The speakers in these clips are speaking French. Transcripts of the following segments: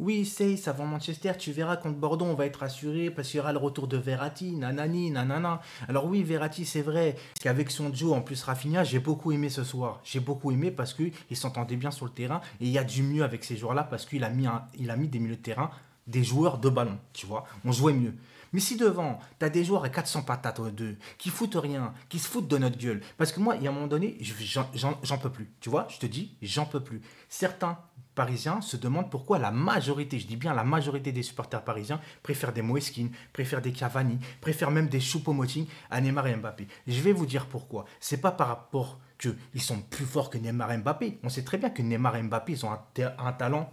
Oui, ça avant Manchester, tu verras contre Bordeaux, on va être assuré. parce qu'il y aura le retour de Verratti, nanani, nanana. Alors oui, Verratti, c'est vrai qu'avec son Joe en plus Rafinha, j'ai beaucoup aimé ce soir. J'ai beaucoup aimé parce qu'il s'entendait bien sur le terrain et il y a du mieux avec ces joueurs-là parce qu'il a, il a mis des milieux de terrain des joueurs de ballon, tu vois. On jouait mieux. Mais si devant, tu as des joueurs à 400 patates aux euh, deux, qui foutent rien, qui se foutent de notre gueule, parce que moi, il y a un moment donné, j'en peux plus. Tu vois, je te dis, j'en peux plus. Certains Parisiens se demandent pourquoi la majorité, je dis bien la majorité des supporters parisiens, préfèrent des Moeskine, préfèrent des Cavani, préfèrent même des Choupo-Moting à Neymar et Mbappé. Je vais vous dire pourquoi. C'est pas par rapport qu'ils sont plus forts que Neymar et Mbappé. On sait très bien que Neymar et Mbappé, ils ont un talent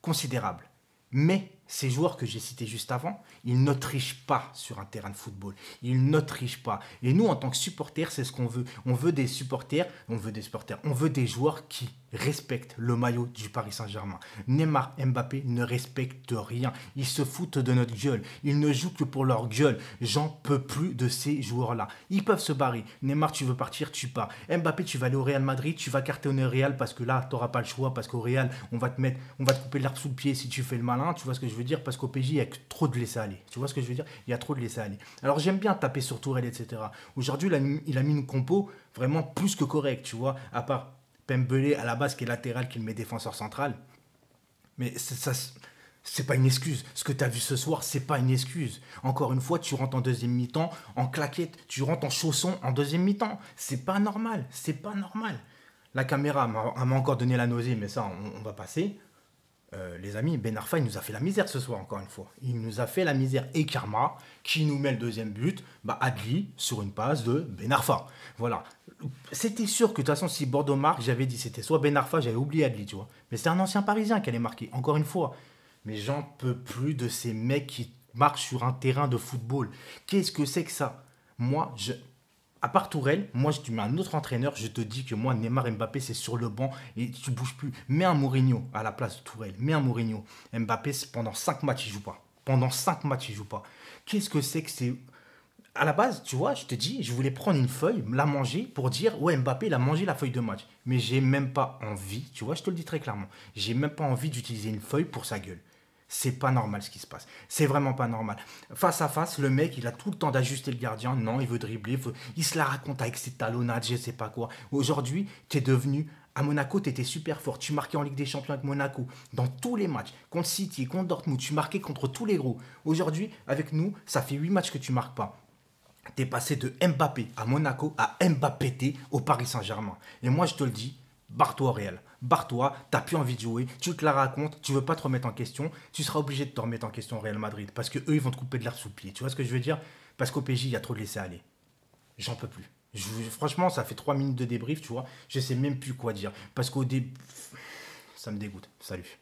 considérable. Mais ces joueurs que j'ai cités juste avant, ils ne trichent pas sur un terrain de football. Ils ne trichent pas. Et nous, en tant que supporters, c'est ce qu'on veut. On veut des supporters, on veut des supporters, on veut des joueurs qui respectent le maillot du Paris Saint-Germain. Neymar, Mbappé ne respectent rien. Ils se foutent de notre gueule. Ils ne jouent que pour leur gueule. J'en peux plus de ces joueurs-là. Ils peuvent se barrer. Neymar, tu veux partir, tu pars. Mbappé, tu vas aller au Real Madrid, tu vas cartonner au Real parce que là, tu n'auras pas le choix, parce qu'au Real, on va te mettre, on va te couper l'arbre sous le pied si tu fais le malin. Tu vois ce que je je veux dire, parce qu'au PJ, il y a trop de laisser-aller. Tu vois ce que je veux dire Il y a trop de laisser-aller. Alors, j'aime bien taper sur Tourelle, etc. Aujourd'hui, il, a mis une compo vraiment plus que correcte, tu vois, à part Pembele à la base qui est latéral, qui le met défenseur central. Mais ça c'est pas une excuse. Ce que tu as vu ce soir, c'est pas une excuse. Encore une fois, tu rentres en deuxième mi-temps en claquette, tu rentres en chausson en deuxième mi-temps. C'est pas normal, c'est pas normal. La caméra m'a encore donné la nausée, mais ça, on va passer. Euh, les amis, Ben Arfa, il nous a fait la misère ce soir, encore une fois. Il nous a fait la misère. Et Karma, qui nous met le deuxième but, bah, Adli, sur une passe de Ben Arfa. Voilà. C'était sûr que, de toute façon, si Bordeaux marque, j'avais dit c'était soit Ben Arfa, j'avais oublié Adli, tu vois. Mais c'est un ancien Parisien qui allait marquer, encore une fois. Mais j'en peux plus de ces mecs qui marchent sur un terrain de football. Qu'est-ce que c'est que ça Moi, je, à part Tourelle, moi, je tu mets un autre entraîneur, je te dis que moi, Neymar Mbappé, c'est sur le banc et tu bouges plus. Mets un Mourinho à la place de Tourelle, mets un Mourinho. Mbappé, pendant 5 matchs, il joue pas. Pendant 5 matchs, il joue pas. Qu'est-ce que c'est que c'est. À la base, tu vois, je te dis, je voulais prendre une feuille, la manger pour dire, ouais, Mbappé, il a mangé la feuille de match. Mais j'ai même pas envie, tu vois, je te le dis très clairement, j'ai même pas envie d'utiliser une feuille pour sa gueule. C'est pas normal ce qui se passe. C'est vraiment pas normal. Face à face, le mec, il a tout le temps d'ajuster le gardien. Non, il veut dribbler. Il, se la raconte avec ses talonnades, je sais pas quoi. Aujourd'hui, tu es devenu à Monaco, tu étais super fort. Tu marquais en Ligue des Champions avec Monaco. Dans tous les matchs, contre City, contre Dortmund, tu marquais contre tous les gros. Aujourd'hui, avec nous, ça fait 8 matchs que tu marques pas. Tu es passé de Mbappé à Monaco à Mbappé au Paris Saint-Germain. Et moi, je te le dis, barre-toi au réel. Barre-toi, t'as plus envie de jouer, tu te la racontes, tu veux pas te remettre en question, tu seras obligé de te remettre en question au Real Madrid parce que eux ils vont te couper de l'air sous pied. Tu vois ce que je veux dire Parce qu'au PJ, il y a trop de laisser aller. J'en peux plus. franchement, ça fait 3 minutes de débrief, tu vois. Je sais même plus quoi dire parce qu'au début ça me dégoûte. Salut.